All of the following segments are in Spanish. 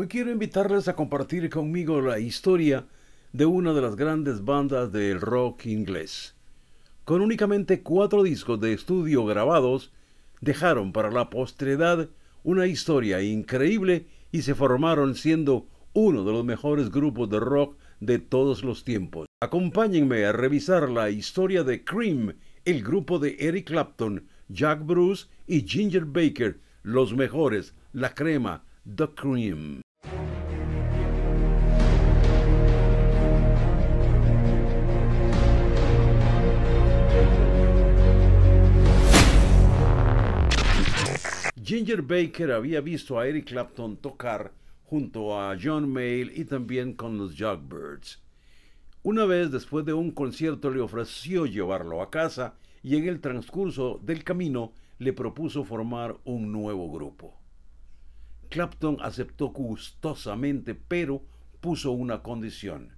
Hoy quiero invitarles a compartir conmigo la historia de una de las grandes bandas del rock inglés. Con únicamente cuatro discos de estudio grabados, dejaron para la posteridad una historia increíble y se formaron siendo uno de los mejores grupos de rock de todos los tiempos. Acompáñenme a revisar la historia de Cream, el grupo de Eric Clapton, Jack Bruce y Ginger Baker, los mejores, la crema, The Cream. Ginger Baker había visto a Eric Clapton tocar junto a John Mayall y también con los Jugbirds. Una vez después de un concierto le ofreció llevarlo a casa y en el transcurso del camino le propuso formar un nuevo grupo. Clapton aceptó gustosamente, pero puso una condición,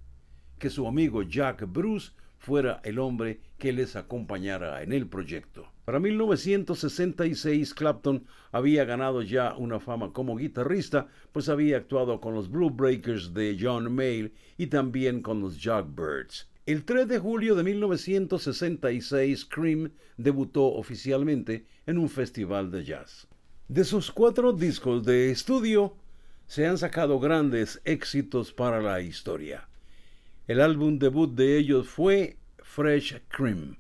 que su amigo Jack Bruce fuera el hombre que les acompañara en el proyecto. Para 1966 Clapton había ganado ya una fama como guitarrista, pues había actuado con los Blue Breakers de John Mayall y también con los Jugbirds. El 3 de julio de 1966 Cream debutó oficialmente en un festival de jazz. De sus cuatro discos de estudio se han sacado grandes éxitos para la historia. El álbum debut de ellos fue Fresh Cream.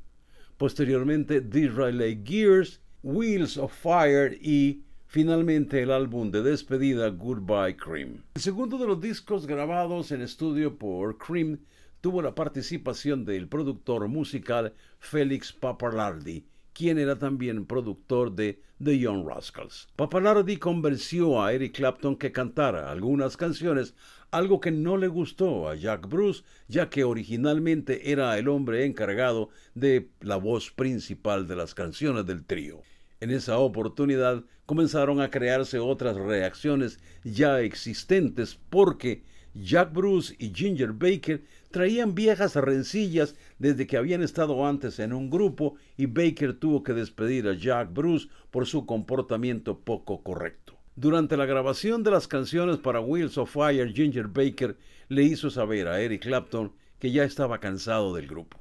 Posteriormente, Disraeli Gears, Wheels of Fire y finalmente el álbum de despedida Goodbye Cream. El segundo de los discos grabados en estudio por Cream tuvo la participación del productor musical Félix Papalardi quien era también productor de The Young Rascals. Papalardi convenció a Eric Clapton que cantara algunas canciones, algo que no le gustó a Jack Bruce, ya que originalmente era el hombre encargado de la voz principal de las canciones del trío. En esa oportunidad comenzaron a crearse otras reacciones ya existentes porque Jack Bruce y Ginger Baker traían viejas rencillas desde que habían estado antes en un grupo y Baker tuvo que despedir a Jack Bruce por su comportamiento poco correcto. Durante la grabación de las canciones para Wheels of Fire, Ginger Baker le hizo saber a Eric Clapton que ya estaba cansado del grupo.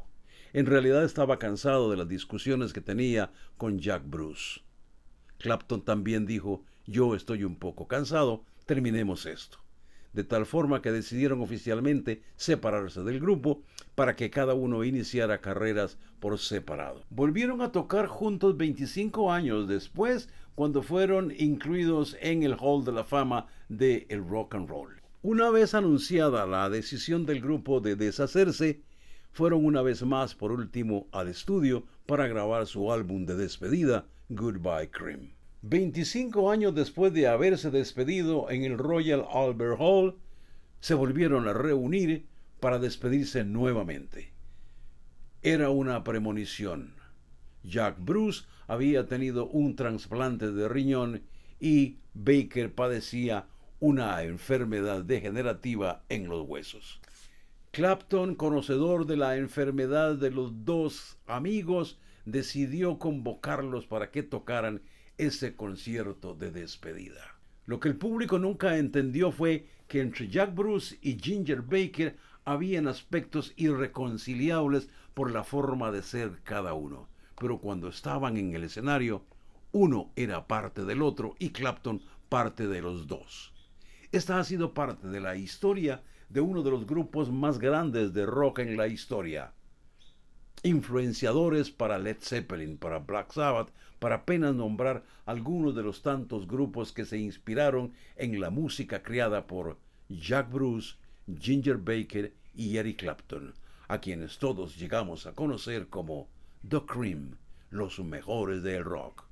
En realidad estaba cansado de las discusiones que tenía con Jack Bruce. Clapton también dijo, yo estoy un poco cansado, terminemos esto de tal forma que decidieron oficialmente separarse del grupo para que cada uno iniciara carreras por separado. Volvieron a tocar juntos 25 años después cuando fueron incluidos en el Hall de la Fama de el rock and roll. Una vez anunciada la decisión del grupo de deshacerse, fueron una vez más por último al estudio para grabar su álbum de despedida, Goodbye Cream. Veinticinco años después de haberse despedido en el Royal Albert Hall, se volvieron a reunir para despedirse nuevamente. Era una premonición. Jack Bruce había tenido un trasplante de riñón y Baker padecía una enfermedad degenerativa en los huesos. Clapton, conocedor de la enfermedad de los dos amigos, decidió convocarlos para que tocaran ese concierto de despedida. Lo que el público nunca entendió fue que entre Jack Bruce y Ginger Baker habían aspectos irreconciliables por la forma de ser cada uno, pero cuando estaban en el escenario, uno era parte del otro y Clapton parte de los dos. Esta ha sido parte de la historia de uno de los grupos más grandes de rock en la historia, influenciadores para Led Zeppelin, para Black Sabbath, para apenas nombrar algunos de los tantos grupos que se inspiraron en la música creada por Jack Bruce, Ginger Baker y Eric Clapton, a quienes todos llegamos a conocer como The Cream, los mejores del rock.